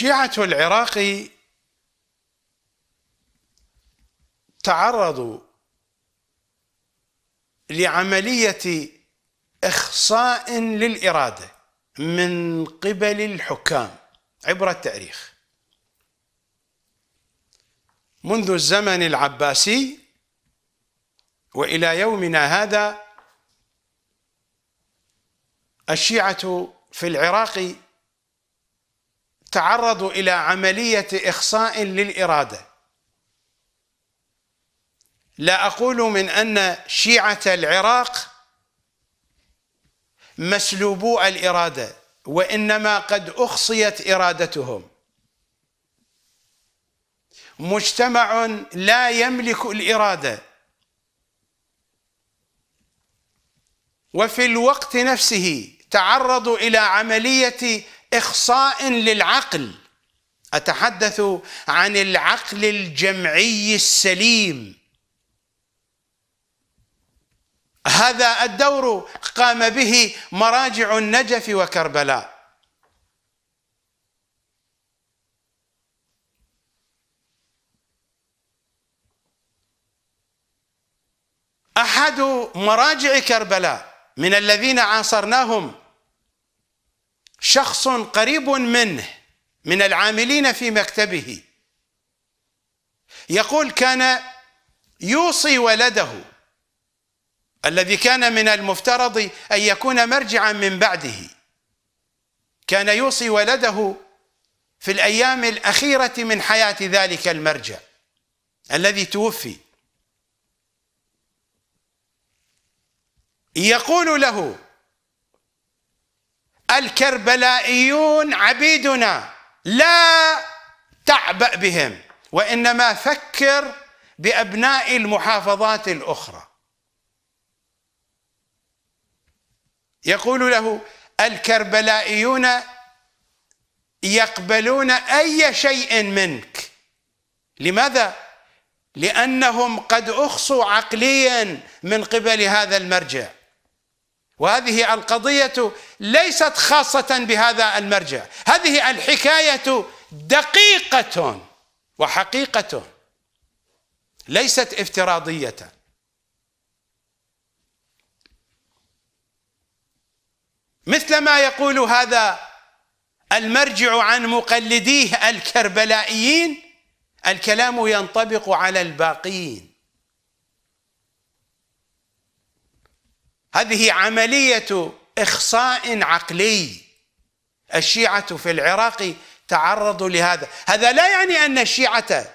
شيعة العراق تعرضوا لعملية إخصاء للإرادة من قبل الحكام عبر التاريخ منذ الزمن العباسي وإلى يومنا هذا الشيعة في العراق تعرضوا الى عمليه اخصاء للاراده لا اقول من ان شيعه العراق مسلوبو الاراده وانما قد اخصيت ارادتهم مجتمع لا يملك الاراده وفي الوقت نفسه تعرضوا الى عمليه إخصاء للعقل أتحدث عن العقل الجمعي السليم هذا الدور قام به مراجع النجف وكربلاء احد مراجع كربلاء من الذين عاصرناهم شخص قريب منه من العاملين في مكتبه يقول كان يوصي ولده الذي كان من المفترض ان يكون مرجعا من بعده كان يوصي ولده في الايام الاخيره من حياه ذلك المرجع الذي توفي يقول له الكربلائيون عبيدنا لا تعبأ بهم وإنما فكر بأبناء المحافظات الأخرى يقول له الكربلائيون يقبلون أي شيء منك لماذا؟ لأنهم قد أخصوا عقليا من قبل هذا المرجع وهذه القضية ليست خاصة بهذا المرجع هذه الحكاية دقيقة وحقيقة ليست افتراضية مثل ما يقول هذا المرجع عن مقلديه الكربلائيين الكلام ينطبق على الباقين هذه عملية إخصاء عقلي الشيعة في العراق تعرضوا لهذا هذا لا يعني أن الشيعة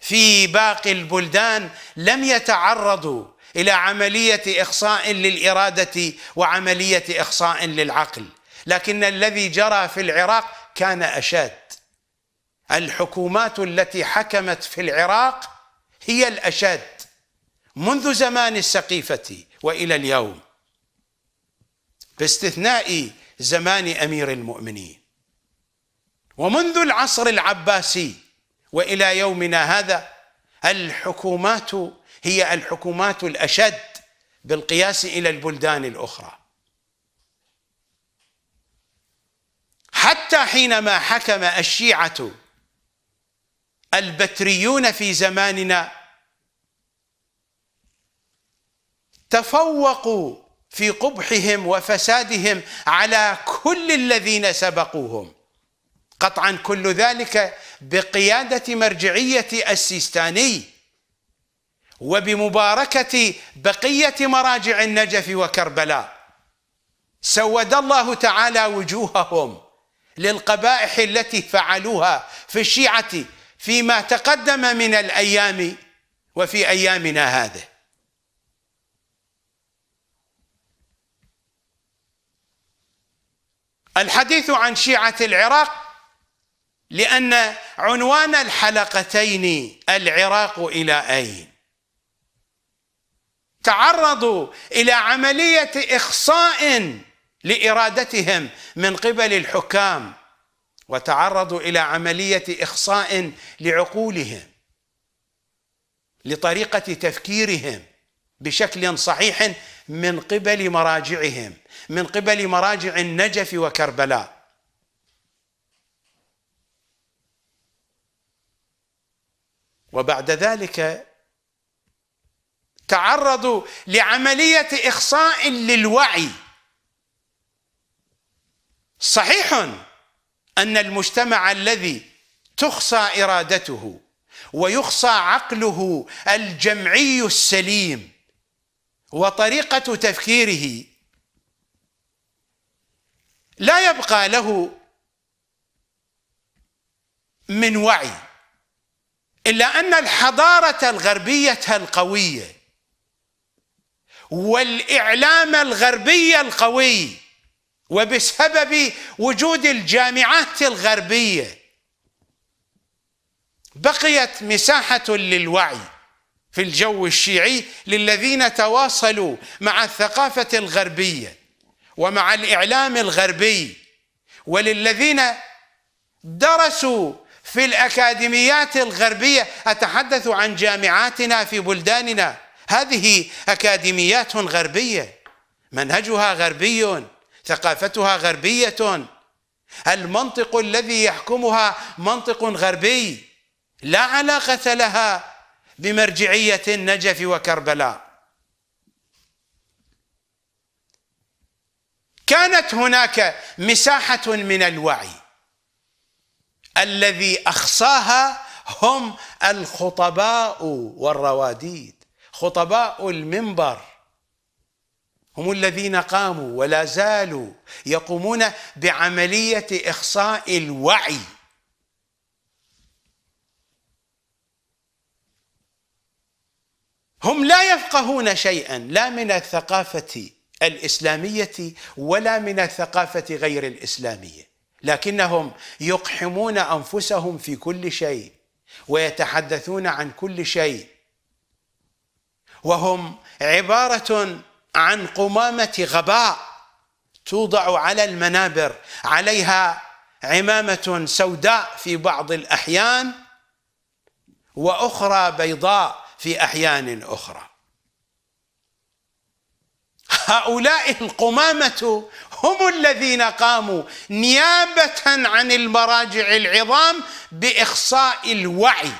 في باقي البلدان لم يتعرضوا إلى عملية إخصاء للإرادة وعملية إخصاء للعقل لكن الذي جرى في العراق كان أشد الحكومات التي حكمت في العراق هي الأشد منذ زمان السقيفة وإلى اليوم باستثناء زمان أمير المؤمنين ومنذ العصر العباسي والى يومنا هذا الحكومات هي الحكومات الاشد بالقياس الى البلدان الاخرى حتى حينما حكم الشيعه البتريون في زماننا تفوقوا في قبحهم وفسادهم على كل الذين سبقوهم قطعا كل ذلك بقيادة مرجعية السيستاني وبمباركة بقية مراجع النجف وكربلاء سود الله تعالى وجوههم للقبائح التي فعلوها في الشيعة فيما تقدم من الأيام وفي أيامنا هذه الحديث عن شيعة العراق لأن عنوان الحلقتين العراق إلى أين تعرضوا إلى عملية إخصاء لإرادتهم من قبل الحكام وتعرضوا إلى عملية إخصاء لعقولهم لطريقة تفكيرهم بشكل صحيح من قبل مراجعهم من قبل مراجع النجف وكربلاء وبعد ذلك تعرضوا لعملية إخصاء للوعي صحيح أن المجتمع الذي تخصى إرادته ويخصى عقله الجمعي السليم وطريقه تفكيره لا يبقى له من وعي الا ان الحضاره الغربيه القويه والاعلام الغربي القوي وبسبب وجود الجامعات الغربيه بقيت مساحه للوعي في الجو الشيعي للذين تواصلوا مع الثقافة الغربية ومع الإعلام الغربي وللذين درسوا في الأكاديميات الغربية أتحدث عن جامعاتنا في بلداننا هذه أكاديميات غربية منهجها غربي ثقافتها غربية المنطق الذي يحكمها منطق غربي لا علاقة لها بمرجعية النجف وكربلاء كانت هناك مساحة من الوعي الذي أخصاها هم الخطباء والرواديد خطباء المنبر هم الذين قاموا ولا زالوا يقومون بعملية إخصاء الوعي هم لا يفقهون شيئا لا من الثقافة الإسلامية ولا من الثقافة غير الإسلامية لكنهم يقحمون أنفسهم في كل شيء ويتحدثون عن كل شيء وهم عبارة عن قمامة غباء توضع على المنابر عليها عمامة سوداء في بعض الأحيان وأخرى بيضاء في أحيان أخرى هؤلاء القمامة هم الذين قاموا نيابة عن المراجع العظام بإخصاء الوعي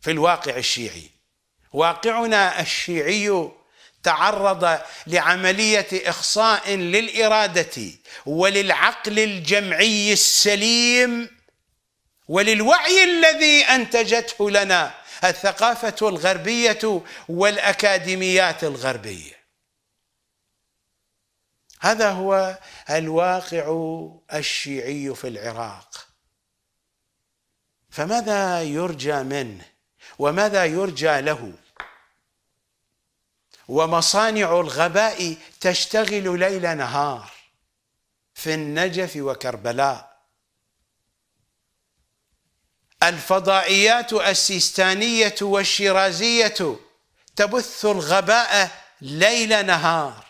في الواقع الشيعي واقعنا الشيعي تعرض لعملية إخصاء للإرادة وللعقل الجمعي السليم وللوعي الذي أنتجته لنا الثقافة الغربية والأكاديميات الغربية هذا هو الواقع الشيعي في العراق فماذا يرجى منه وماذا يرجى له ومصانع الغباء تشتغل ليل نهار في النجف وكربلاء الفضائيات السيستانية والشيرازية تبث الغباء ليل نهار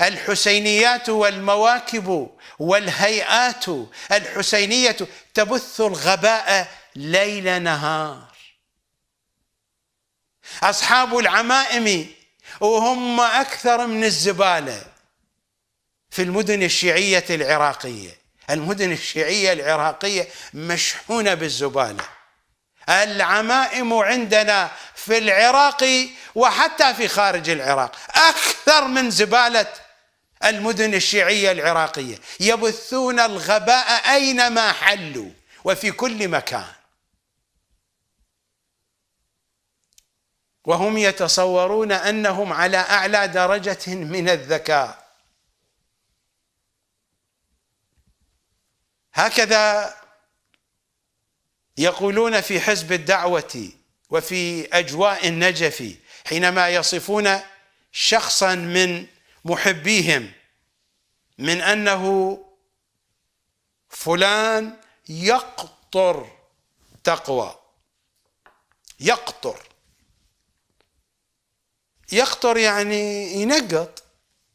الحسينيات والمواكب والهيئات الحسينية تبث الغباء ليل نهار أصحاب العمائم وهم أكثر من الزبالة في المدن الشيعية العراقية المدن الشيعية العراقية مشحونة بالزبالة العمائم عندنا في العراق وحتى في خارج العراق أكثر من زبالة المدن الشيعية العراقية يبثون الغباء أينما حلوا وفي كل مكان وهم يتصورون أنهم على أعلى درجة من الذكاء هكذا يقولون في حزب الدعوة وفي أجواء النجف حينما يصفون شخصا من محبيهم من أنه فلان يقطر تقوى يقطر يقطر يعني ينقط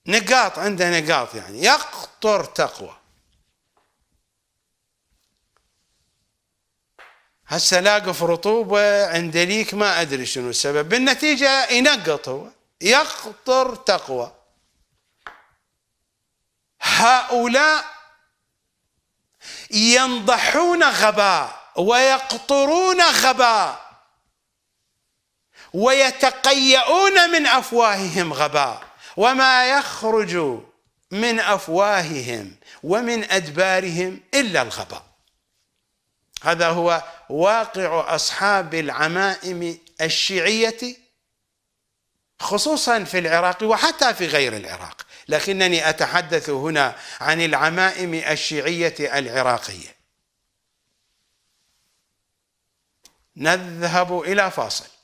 نقاط عنده نقاط يعني يقطر تقوى هسه لاقف رطوبة عند ليك ما أدري شنو السبب بالنتيجة ينقط هو يخطر تقوى هؤلاء ينضحون غباء ويقطرون غباء ويتقيؤون من أفواههم غباء وما يخرج من أفواههم ومن أدبارهم إلا الغباء هذا هو واقع أصحاب العمائم الشيعية خصوصا في العراق وحتى في غير العراق لكنني أتحدث هنا عن العمائم الشيعية العراقية نذهب إلى فاصل